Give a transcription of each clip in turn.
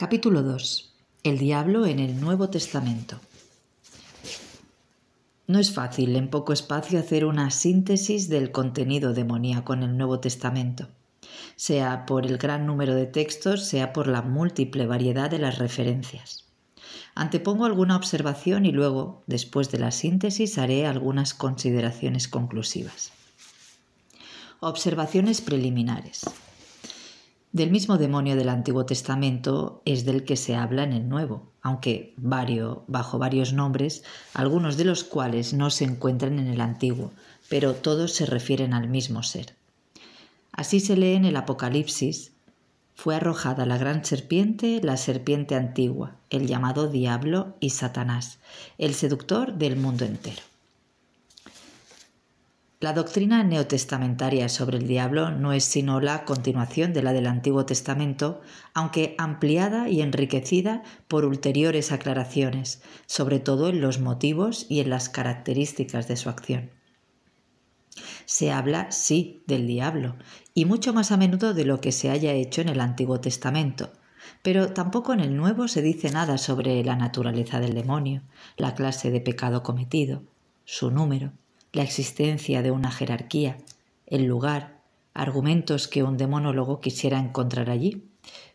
Capítulo 2. El diablo en el Nuevo Testamento. No es fácil en poco espacio hacer una síntesis del contenido demoníaco en el Nuevo Testamento, sea por el gran número de textos, sea por la múltiple variedad de las referencias. Antepongo alguna observación y luego, después de la síntesis, haré algunas consideraciones conclusivas. Observaciones preliminares del mismo demonio del Antiguo Testamento es del que se habla en el Nuevo, aunque bajo varios nombres, algunos de los cuales no se encuentran en el Antiguo, pero todos se refieren al mismo ser. Así se lee en el Apocalipsis, fue arrojada la gran serpiente, la serpiente antigua, el llamado diablo y Satanás, el seductor del mundo entero. La doctrina neotestamentaria sobre el diablo no es sino la continuación de la del Antiguo Testamento, aunque ampliada y enriquecida por ulteriores aclaraciones, sobre todo en los motivos y en las características de su acción. Se habla, sí, del diablo, y mucho más a menudo de lo que se haya hecho en el Antiguo Testamento, pero tampoco en el Nuevo se dice nada sobre la naturaleza del demonio, la clase de pecado cometido, su número, la existencia de una jerarquía, el lugar, argumentos que un demonólogo quisiera encontrar allí,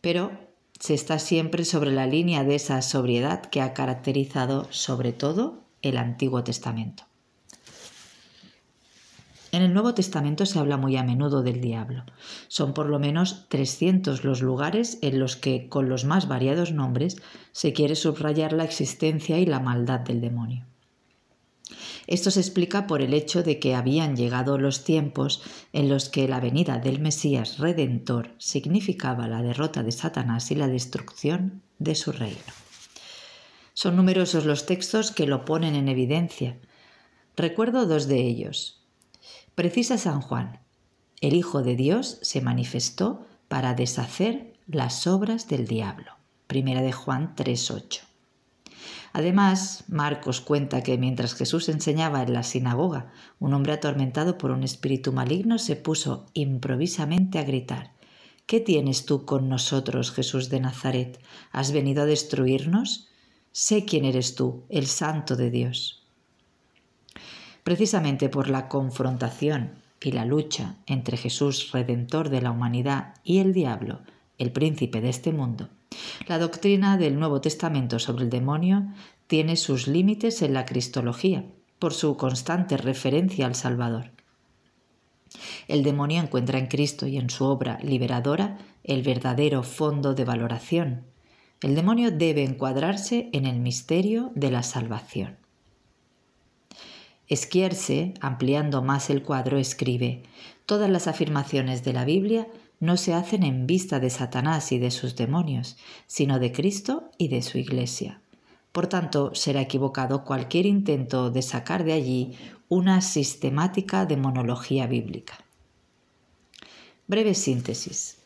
pero se está siempre sobre la línea de esa sobriedad que ha caracterizado sobre todo el Antiguo Testamento. En el Nuevo Testamento se habla muy a menudo del diablo. Son por lo menos 300 los lugares en los que, con los más variados nombres, se quiere subrayar la existencia y la maldad del demonio. Esto se explica por el hecho de que habían llegado los tiempos en los que la venida del Mesías Redentor significaba la derrota de Satanás y la destrucción de su reino. Son numerosos los textos que lo ponen en evidencia. Recuerdo dos de ellos. Precisa San Juan, el Hijo de Dios se manifestó para deshacer las obras del diablo. Primera de Juan 3.8. Además, Marcos cuenta que mientras Jesús enseñaba en la sinagoga, un hombre atormentado por un espíritu maligno se puso improvisamente a gritar, ¿Qué tienes tú con nosotros, Jesús de Nazaret? ¿Has venido a destruirnos? Sé quién eres tú, el santo de Dios. Precisamente por la confrontación y la lucha entre Jesús, redentor de la humanidad, y el diablo, el príncipe de este mundo, la doctrina del Nuevo Testamento sobre el demonio tiene sus límites en la cristología, por su constante referencia al Salvador. El demonio encuentra en Cristo y en su obra liberadora el verdadero fondo de valoración. El demonio debe encuadrarse en el misterio de la salvación. Esquierce, ampliando más el cuadro, escribe, Todas las afirmaciones de la Biblia no se hacen en vista de Satanás y de sus demonios, sino de Cristo y de su Iglesia. Por tanto, será equivocado cualquier intento de sacar de allí una sistemática demonología bíblica. Breve síntesis.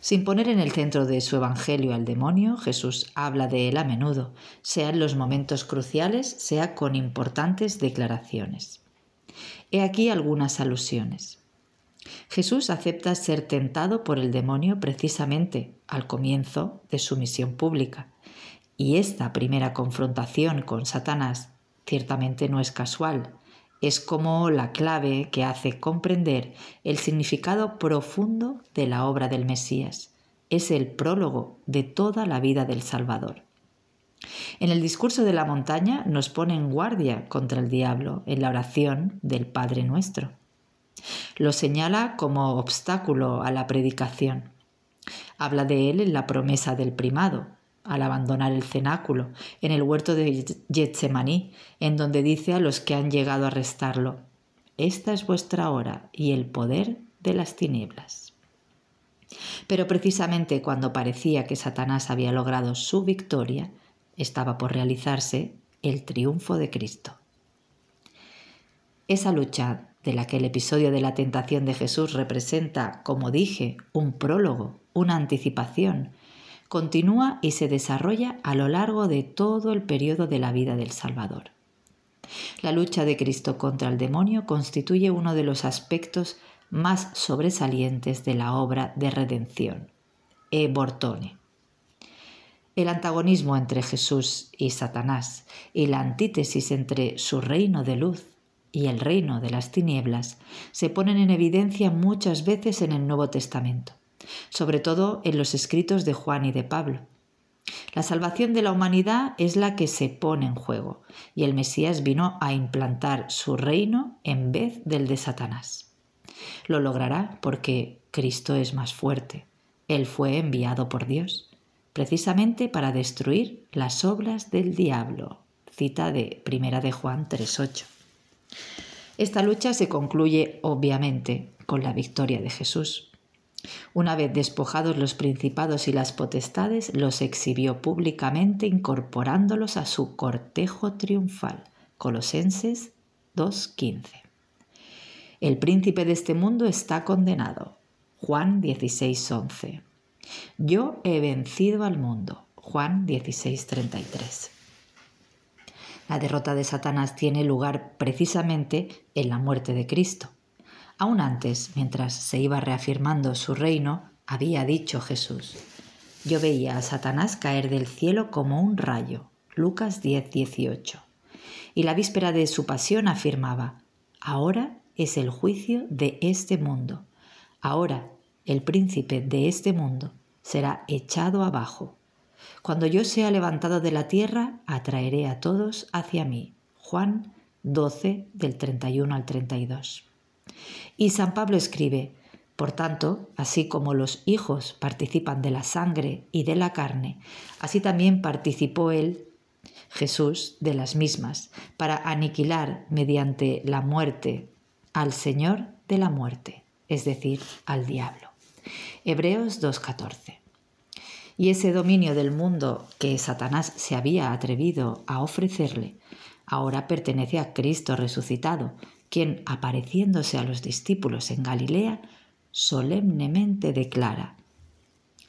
Sin poner en el centro de su evangelio al demonio, Jesús habla de él a menudo, sea en los momentos cruciales, sea con importantes declaraciones. He aquí algunas alusiones. Jesús acepta ser tentado por el demonio precisamente al comienzo de su misión pública. Y esta primera confrontación con Satanás ciertamente no es casual, es como la clave que hace comprender el significado profundo de la obra del Mesías. Es el prólogo de toda la vida del Salvador. En el discurso de la montaña nos pone en guardia contra el diablo en la oración del Padre nuestro. Lo señala como obstáculo a la predicación. Habla de él en la promesa del primado, al abandonar el cenáculo, en el huerto de Getsemaní, en donde dice a los que han llegado a arrestarlo, Esta es vuestra hora y el poder de las tinieblas. Pero precisamente cuando parecía que Satanás había logrado su victoria, estaba por realizarse el triunfo de Cristo. Esa lucha de la que el episodio de la tentación de Jesús representa, como dije, un prólogo, una anticipación, continúa y se desarrolla a lo largo de todo el periodo de la vida del Salvador. La lucha de Cristo contra el demonio constituye uno de los aspectos más sobresalientes de la obra de redención. E Bortone. El antagonismo entre Jesús y Satanás y la antítesis entre su reino de luz y el reino de las tinieblas se ponen en evidencia muchas veces en el Nuevo Testamento, sobre todo en los escritos de Juan y de Pablo. La salvación de la humanidad es la que se pone en juego, y el Mesías vino a implantar su reino en vez del de Satanás. Lo logrará porque Cristo es más fuerte. Él fue enviado por Dios, precisamente para destruir las obras del diablo. Cita de Primera de Juan 3:8. Esta lucha se concluye, obviamente, con la victoria de Jesús. Una vez despojados los principados y las potestades, los exhibió públicamente incorporándolos a su cortejo triunfal. Colosenses 2.15. El príncipe de este mundo está condenado. Juan 16.11. Yo he vencido al mundo. Juan 16.33. La derrota de Satanás tiene lugar precisamente en la muerte de Cristo. Aún antes, mientras se iba reafirmando su reino, había dicho Jesús, yo veía a Satanás caer del cielo como un rayo. Lucas 10:18) Y la víspera de su pasión afirmaba, ahora es el juicio de este mundo. Ahora el príncipe de este mundo será echado abajo. Cuando yo sea levantado de la tierra, atraeré a todos hacia mí. Juan 12, del 31 al 32. Y San Pablo escribe, por tanto, así como los hijos participan de la sangre y de la carne, así también participó él, Jesús, de las mismas, para aniquilar mediante la muerte al Señor de la muerte, es decir, al diablo. Hebreos 2.14 y ese dominio del mundo que Satanás se había atrevido a ofrecerle, ahora pertenece a Cristo resucitado, quien, apareciéndose a los discípulos en Galilea, solemnemente declara,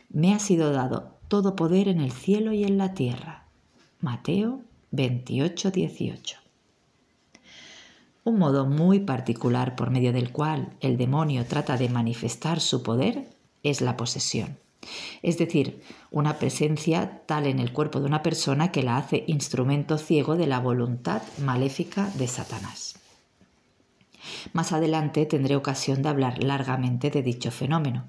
Me ha sido dado todo poder en el cielo y en la tierra. Mateo 28, 18. Un modo muy particular por medio del cual el demonio trata de manifestar su poder es la posesión es decir, una presencia tal en el cuerpo de una persona que la hace instrumento ciego de la voluntad maléfica de Satanás. Más adelante tendré ocasión de hablar largamente de dicho fenómeno.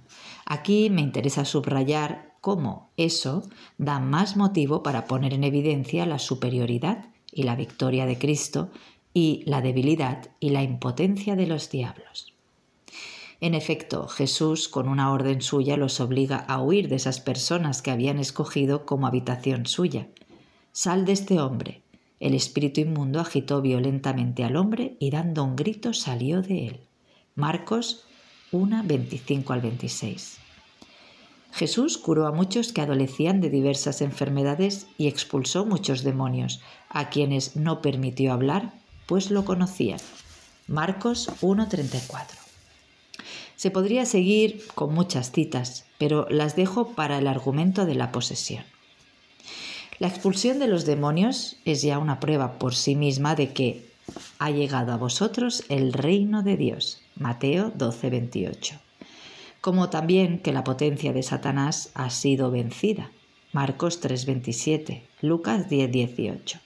Aquí me interesa subrayar cómo eso da más motivo para poner en evidencia la superioridad y la victoria de Cristo y la debilidad y la impotencia de los diablos. En efecto, Jesús, con una orden suya, los obliga a huir de esas personas que habían escogido como habitación suya. Sal de este hombre. El espíritu inmundo agitó violentamente al hombre y dando un grito salió de él. Marcos 1, 25 al 26. Jesús curó a muchos que adolecían de diversas enfermedades y expulsó muchos demonios, a quienes no permitió hablar, pues lo conocían. Marcos 1.34 se podría seguir con muchas citas, pero las dejo para el argumento de la posesión. La expulsión de los demonios es ya una prueba por sí misma de que ha llegado a vosotros el reino de Dios. Mateo 1228 Como también que la potencia de Satanás ha sido vencida. Marcos 3:27, Lucas 10:18.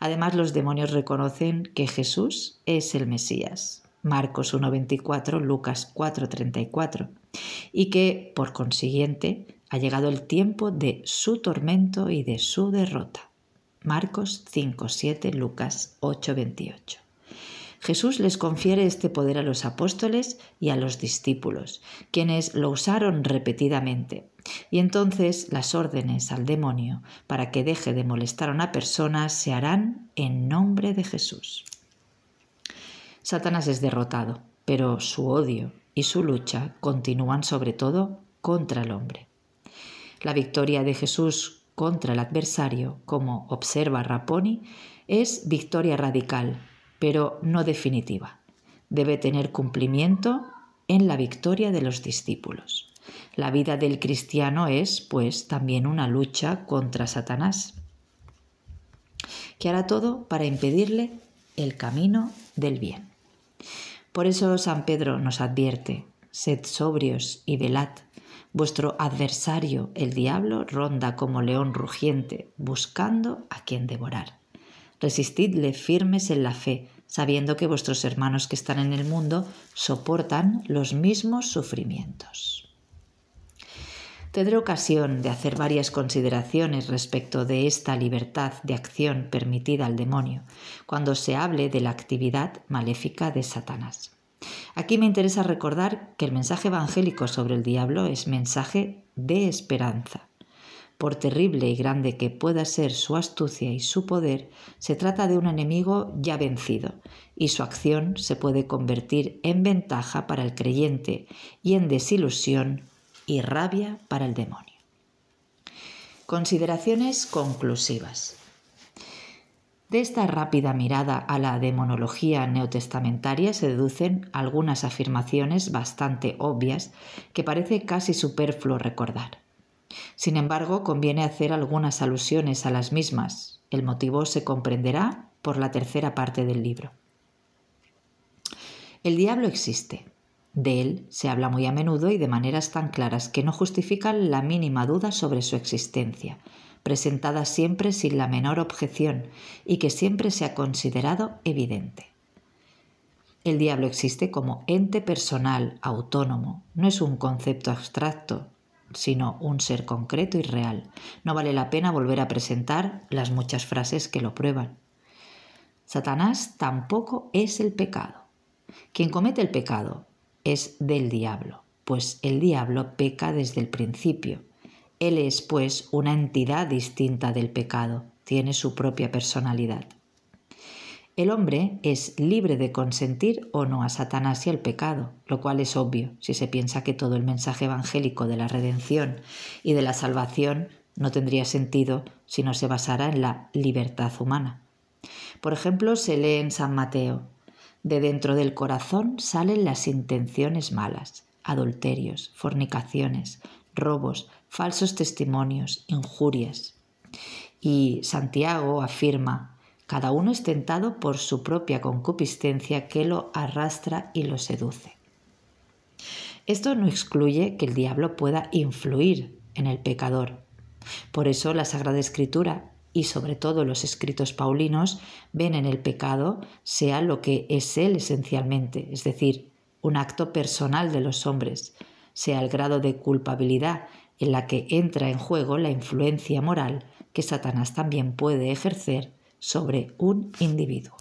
Además, los demonios reconocen que Jesús es el Mesías. Marcos 1.24, Lucas 4.34, y que, por consiguiente, ha llegado el tiempo de su tormento y de su derrota. Marcos 5.7, Lucas 8.28. Jesús les confiere este poder a los apóstoles y a los discípulos, quienes lo usaron repetidamente. Y entonces las órdenes al demonio para que deje de molestar a una persona se harán en nombre de Jesús. Satanás es derrotado, pero su odio y su lucha continúan sobre todo contra el hombre. La victoria de Jesús contra el adversario, como observa Raponi, es victoria radical, pero no definitiva. Debe tener cumplimiento en la victoria de los discípulos. La vida del cristiano es, pues, también una lucha contra Satanás, que hará todo para impedirle el camino del bien. Por eso San Pedro nos advierte, sed sobrios y velad. Vuestro adversario, el diablo, ronda como león rugiente, buscando a quien devorar. Resistidle firmes en la fe, sabiendo que vuestros hermanos que están en el mundo soportan los mismos sufrimientos. Tendré ocasión de hacer varias consideraciones respecto de esta libertad de acción permitida al demonio cuando se hable de la actividad maléfica de Satanás. Aquí me interesa recordar que el mensaje evangélico sobre el diablo es mensaje de esperanza. Por terrible y grande que pueda ser su astucia y su poder, se trata de un enemigo ya vencido, y su acción se puede convertir en ventaja para el creyente y en desilusión y rabia para el demonio. Consideraciones conclusivas. De esta rápida mirada a la demonología neotestamentaria se deducen algunas afirmaciones bastante obvias que parece casi superfluo recordar. Sin embargo, conviene hacer algunas alusiones a las mismas. El motivo se comprenderá por la tercera parte del libro. El diablo existe, de él se habla muy a menudo y de maneras tan claras que no justifican la mínima duda sobre su existencia, presentada siempre sin la menor objeción y que siempre se ha considerado evidente. El diablo existe como ente personal, autónomo, no es un concepto abstracto, sino un ser concreto y real. No vale la pena volver a presentar las muchas frases que lo prueban. Satanás tampoco es el pecado. Quien comete el pecado es del diablo, pues el diablo peca desde el principio. Él es, pues, una entidad distinta del pecado, tiene su propia personalidad. El hombre es libre de consentir o no a Satanás y al pecado, lo cual es obvio si se piensa que todo el mensaje evangélico de la redención y de la salvación no tendría sentido si no se basara en la libertad humana. Por ejemplo, se lee en San Mateo, de dentro del corazón salen las intenciones malas, adulterios, fornicaciones, robos, falsos testimonios, injurias. Y Santiago afirma, cada uno es tentado por su propia concupiscencia que lo arrastra y lo seduce. Esto no excluye que el diablo pueda influir en el pecador. Por eso la Sagrada Escritura y sobre todo los escritos paulinos ven en el pecado sea lo que es él esencialmente, es decir, un acto personal de los hombres, sea el grado de culpabilidad en la que entra en juego la influencia moral que Satanás también puede ejercer sobre un individuo.